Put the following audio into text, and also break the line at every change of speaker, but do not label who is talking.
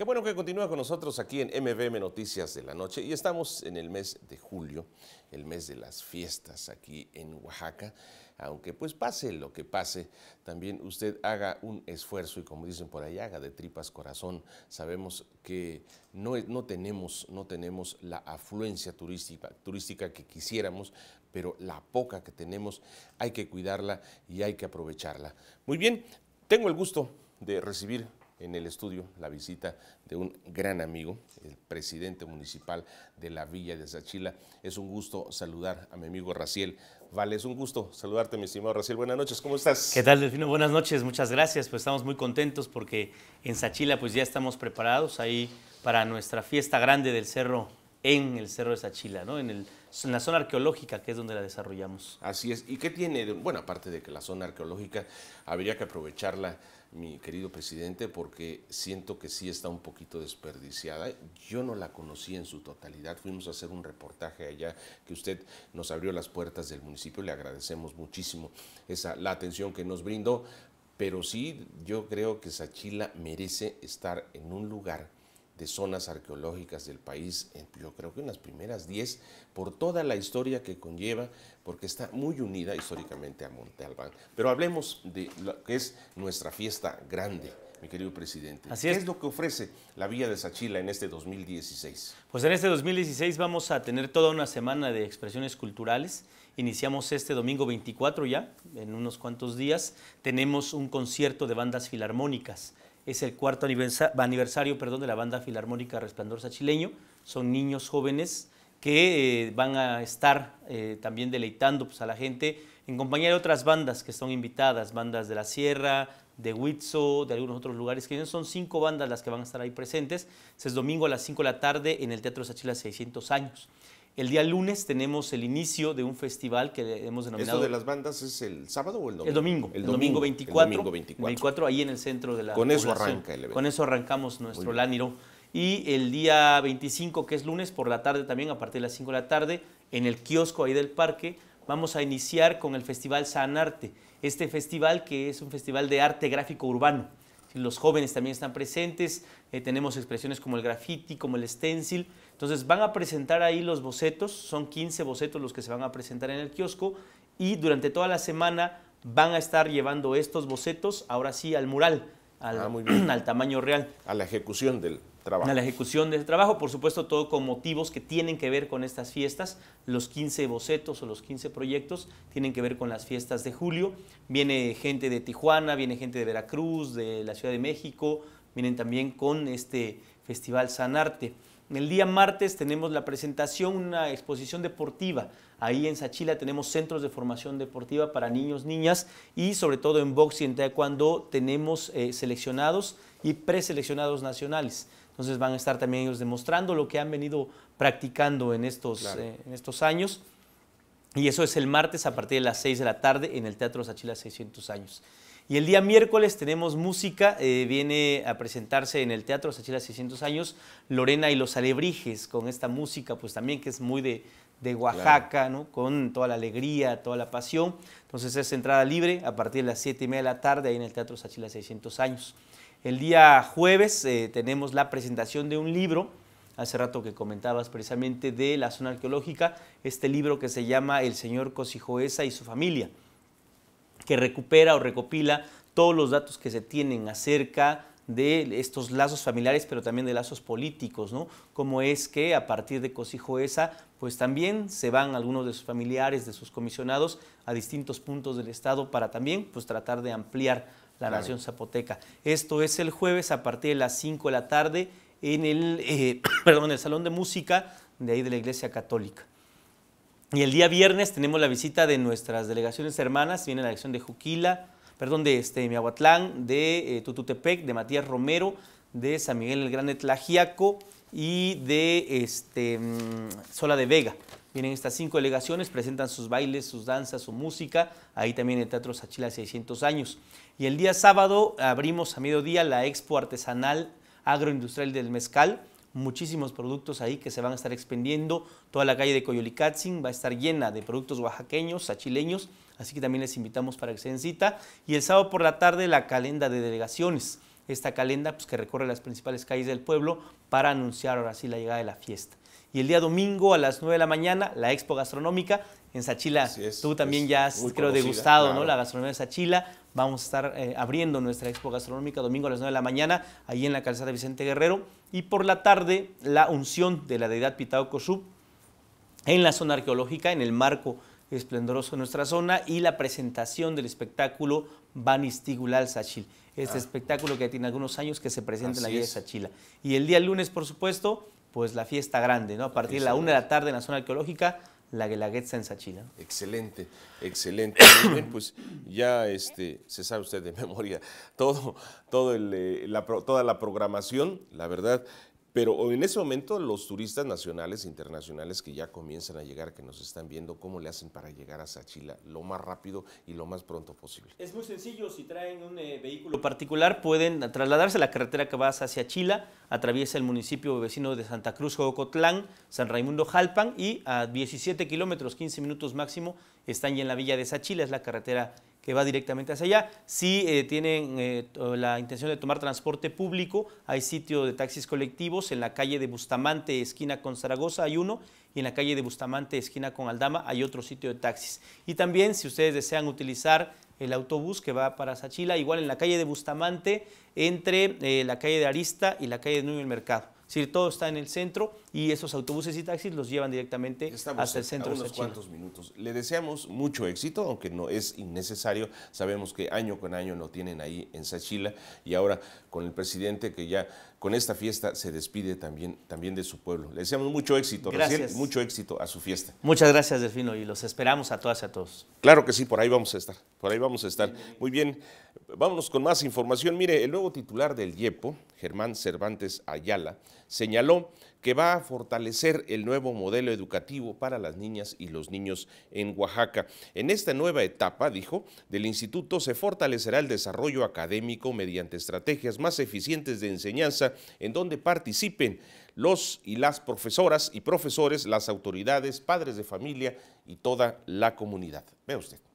Qué bueno que continúa con nosotros aquí en MVM Noticias de la Noche y estamos en el mes de julio, el mes de las fiestas aquí en Oaxaca. Aunque pues pase lo que pase, también usted haga un esfuerzo y como dicen por ahí, haga de tripas corazón. Sabemos que no, no, tenemos, no tenemos la afluencia turística, turística que quisiéramos, pero la poca que tenemos hay que cuidarla y hay que aprovecharla. Muy bien, tengo el gusto de recibir en el estudio la visita de un gran amigo, el presidente municipal de la Villa de Sachila. Es un gusto saludar a mi amigo Raciel. Vale, es un gusto saludarte, mi estimado Raciel. Buenas noches, ¿cómo estás? ¿Qué tal,
Delfino? Buenas noches, muchas gracias. Pues estamos muy contentos porque en Sachila pues ya estamos preparados ahí para nuestra fiesta grande del cerro, en el
cerro de Sachila, ¿no? En el en la zona arqueológica, que es donde la desarrollamos. Así es. ¿Y qué tiene? bueno, aparte de que la zona arqueológica habría que aprovecharla, mi querido presidente, porque siento que sí está un poquito desperdiciada. Yo no la conocí en su totalidad. Fuimos a hacer un reportaje allá que usted nos abrió las puertas del municipio. Le agradecemos muchísimo esa, la atención que nos brindó. Pero sí, yo creo que Sachila merece estar en un lugar de zonas arqueológicas del país, yo creo que en las primeras 10, por toda la historia que conlleva, porque está muy unida históricamente a Monte Albán. Pero hablemos de lo que es nuestra fiesta grande mi querido presidente. Así es. ¿Qué es lo que ofrece la Villa de Sachila en este 2016?
Pues en este 2016 vamos a tener toda una semana de expresiones culturales. Iniciamos este domingo 24 ya, en unos cuantos días. Tenemos un concierto de bandas filarmónicas es el cuarto aniversario perdón, de la banda filarmónica Resplandor Sachileño. Son niños jóvenes que eh, van a estar eh, también deleitando pues, a la gente en compañía de otras bandas que son invitadas, bandas de la Sierra, de Huitzo, de algunos otros lugares que son cinco bandas las que van a estar ahí presentes. Este es domingo a las 5 de la tarde en el Teatro Sachila 600 años. El día lunes tenemos el inicio de un festival que hemos denominado... ¿Esto de las
bandas es el sábado o el domingo? El domingo, el domingo, 24. El domingo
24. ahí en el centro de la Con eso arranca el evento. Con eso arrancamos nuestro Lániro. Y el día 25, que es lunes, por la tarde también, a partir de las 5 de la tarde, en el kiosco ahí del parque, vamos a iniciar con el Festival San Arte. Este festival que es un festival de arte gráfico urbano los jóvenes también están presentes, eh, tenemos expresiones como el graffiti, como el stencil, entonces van a presentar ahí los bocetos, son 15 bocetos los que se van a presentar en el kiosco y durante toda la semana van a estar llevando estos bocetos ahora sí al mural, al ah, tamaño real. A la ejecución del trabajo. la ejecución de trabajo, por supuesto todo con motivos que tienen que ver con estas fiestas, los 15 bocetos o los 15 proyectos tienen que ver con las fiestas de julio, viene gente de Tijuana, viene gente de Veracruz, de la Ciudad de México, vienen también con este Festival Sanarte. El día martes tenemos la presentación, una exposición deportiva. Ahí en Sachila tenemos centros de formación deportiva para niños, niñas y sobre todo en Boxing y en taekwondo tenemos eh, seleccionados y preseleccionados nacionales. Entonces van a estar también ellos demostrando lo que han venido practicando en estos, eh, en estos años. Y eso es el martes a partir de las 6 de la tarde en el Teatro Sachila 600 años. Y el día miércoles tenemos música, eh, viene a presentarse en el Teatro Sachila 600 años Lorena y los Alebrijes con esta música, pues también que es muy de, de Oaxaca, ¿no? con toda la alegría, toda la pasión. Entonces es entrada libre a partir de las 7 y media de la tarde ahí en el Teatro Sachila 600 años. El día jueves eh, tenemos la presentación de un libro, hace rato que comentabas precisamente de la zona arqueológica, este libro que se llama El señor Cosijoesa y su familia, que recupera o recopila todos los datos que se tienen acerca de estos lazos familiares, pero también de lazos políticos, ¿no? Cómo es que a partir de Cosijoesa, pues también se van algunos de sus familiares, de sus comisionados, a distintos puntos del Estado para también, pues, tratar de ampliar la Nación Zapoteca. Esto es el jueves a partir de las 5 de la tarde en el, eh, el Salón de Música de ahí de la Iglesia Católica. Y el día viernes tenemos la visita de nuestras delegaciones hermanas, viene la elección de Juquila, perdón, de este, Miahuatlán, de eh, Tututepec, de Matías Romero, de San Miguel el Grande Tlajiaco y de este, mm, Sola de Vega. Vienen estas cinco delegaciones, presentan sus bailes, sus danzas, su música, ahí también en el Teatro Sachila 600 años. Y el día sábado abrimos a mediodía la Expo Artesanal Agroindustrial del Mezcal, muchísimos productos ahí que se van a estar expendiendo. Toda la calle de Coyolicatzin va a estar llena de productos oaxaqueños, sachileños, así que también les invitamos para que se den cita. Y el sábado por la tarde la calenda de delegaciones, esta calenda pues, que recorre las principales calles del pueblo para anunciar ahora sí la llegada de la fiesta. Y el día domingo a las 9 de la mañana, la Expo Gastronómica en Sachila. Tú también ya has, creo, degustado ¿no? la gastronomía de Sachila. Vamos a estar eh, abriendo nuestra Expo Gastronómica domingo a las 9 de la mañana, ahí en la calzada Vicente Guerrero. Y por la tarde, la unción de la deidad Pitao Cosú en la zona arqueológica, en el marco esplendoroso de nuestra zona, y la presentación del espectáculo Banistigulal Sachil. Este ah. espectáculo que tiene algunos años que se presenta en la villa de Sachila. Y el día lunes, por supuesto, pues la fiesta grande, ¿no? A partir de la una de la
tarde en la zona arqueológica, la Guelaguetza en Sachila. Excelente, excelente. Muy bien, pues ya este, se sabe usted de memoria todo, todo eh, toda la programación, la verdad, pero en ese momento los turistas nacionales e internacionales que ya comienzan a llegar, que nos están viendo, ¿cómo le hacen para llegar a Sachila lo más rápido y lo más pronto posible?
Es muy sencillo, si traen un eh, vehículo
particular pueden trasladarse a la carretera
que va hacia Chila, atraviesa el municipio vecino de Santa Cruz, Jocotlán, San Raimundo, Jalpan y a 17 kilómetros, 15 minutos máximo, están ya en la villa de Sachila, es la carretera que va directamente hacia allá. Si eh, tienen eh, la intención de tomar transporte público, hay sitio de taxis colectivos en la calle de Bustamante, esquina con Zaragoza, hay uno, y en la calle de Bustamante, esquina con Aldama, hay otro sitio de taxis. Y también, si ustedes desean utilizar el autobús que va para Sachila, igual en la calle de Bustamante, entre eh, la calle de Arista y la calle de Nuevo Mercado decir, todo está en el centro y esos autobuses y taxis los llevan directamente hasta el centro.
minutos. Le deseamos mucho éxito, aunque no es innecesario. Sabemos que año con año lo tienen ahí en Sachila y ahora con el presidente que ya con esta fiesta se despide también, también de su pueblo. Le deseamos mucho éxito, gracias. mucho éxito a su fiesta.
Muchas gracias, Delfino, y los esperamos a todas y a todos.
Claro que sí, por ahí vamos a estar, por ahí vamos a estar. Muy bien, vámonos con más información. Mire, el nuevo titular del YEPO, Germán Cervantes Ayala, señaló que va a fortalecer el nuevo modelo educativo para las niñas y los niños en Oaxaca. En esta nueva etapa, dijo, del instituto se fortalecerá el desarrollo académico mediante estrategias más eficientes de enseñanza en donde participen los y las profesoras y profesores, las autoridades, padres de familia y toda la comunidad. Ve usted.